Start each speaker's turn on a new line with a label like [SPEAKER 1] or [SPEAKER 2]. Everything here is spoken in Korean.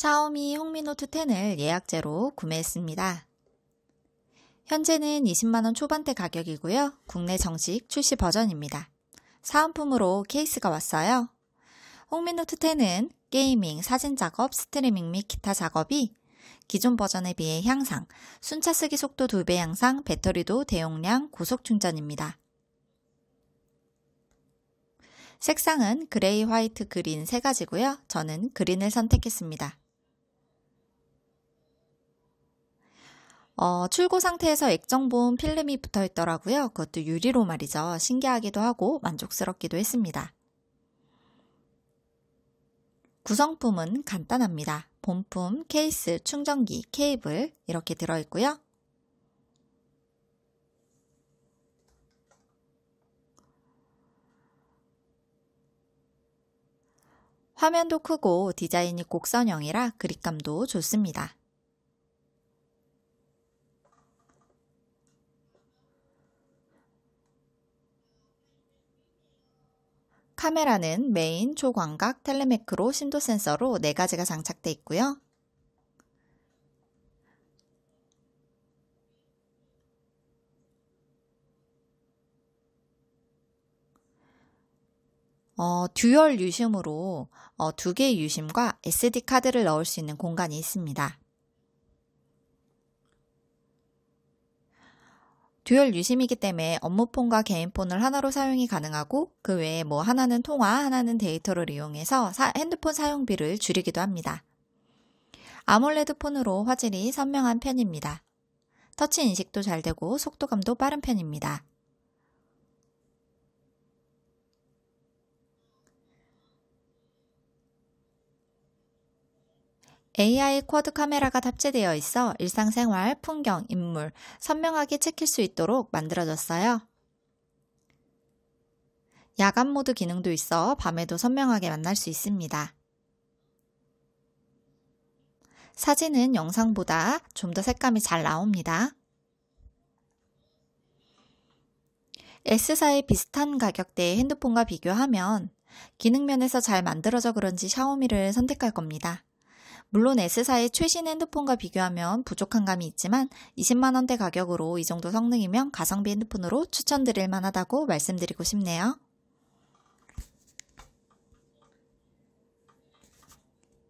[SPEAKER 1] 샤오미 홍미노트 10을 예약제로 구매했습니다. 현재는 20만원 초반대 가격이고요. 국내 정식 출시 버전입니다. 사은품으로 케이스가 왔어요. 홍미노트 10은 게이밍, 사진 작업, 스트리밍 및 기타 작업이 기존 버전에 비해 향상, 순차 쓰기 속도 2배 향상, 배터리도 대용량 고속 충전입니다. 색상은 그레이, 화이트, 그린 3가지고요. 저는 그린을 선택했습니다. 어, 출고 상태에서 액정보험 필름이 붙어 있더라고요. 그것도 유리로 말이죠. 신기하기도 하고 만족스럽기도 했습니다. 구성품은 간단합니다. 본품, 케이스, 충전기, 케이블 이렇게 들어있고요. 화면도 크고 디자인이 곡선형이라 그립감도 좋습니다. 카메라는 메인, 초광각, 텔레메크로 심도 센서로 4가지가 장착돼 있고요. 어, 듀얼 유심으로 어, 두 개의 유심과 SD 카드를 넣을 수 있는 공간이 있습니다. 듀얼 유심이기 때문에 업무폰과 개인폰을 하나로 사용이 가능하고 그 외에 뭐 하나는 통화, 하나는 데이터를 이용해서 사, 핸드폰 사용비를 줄이기도 합니다. 아몰레드 폰으로 화질이 선명한 편입니다. 터치 인식도 잘 되고 속도감도 빠른 편입니다. AI 쿼드 카메라가 탑재되어 있어 일상생활, 풍경, 인물 선명하게 찍힐 수 있도록 만들어졌어요. 야간 모드 기능도 있어 밤에도 선명하게 만날 수 있습니다. 사진은 영상보다 좀 더 색감이 잘 나옵니다. S사의 비슷한 가격대의 핸드폰과 비교하면 기능면에서 잘 만들어져 그런지 샤오미를 선택할 겁니다. 물론 S사의 최신 핸드폰과 비교하면 부족한 감이 있지만 20만원대 가격으로 이 정도 성능이면 가성비 핸드폰으로 추천드릴 만하다고 말씀드리고 싶네요.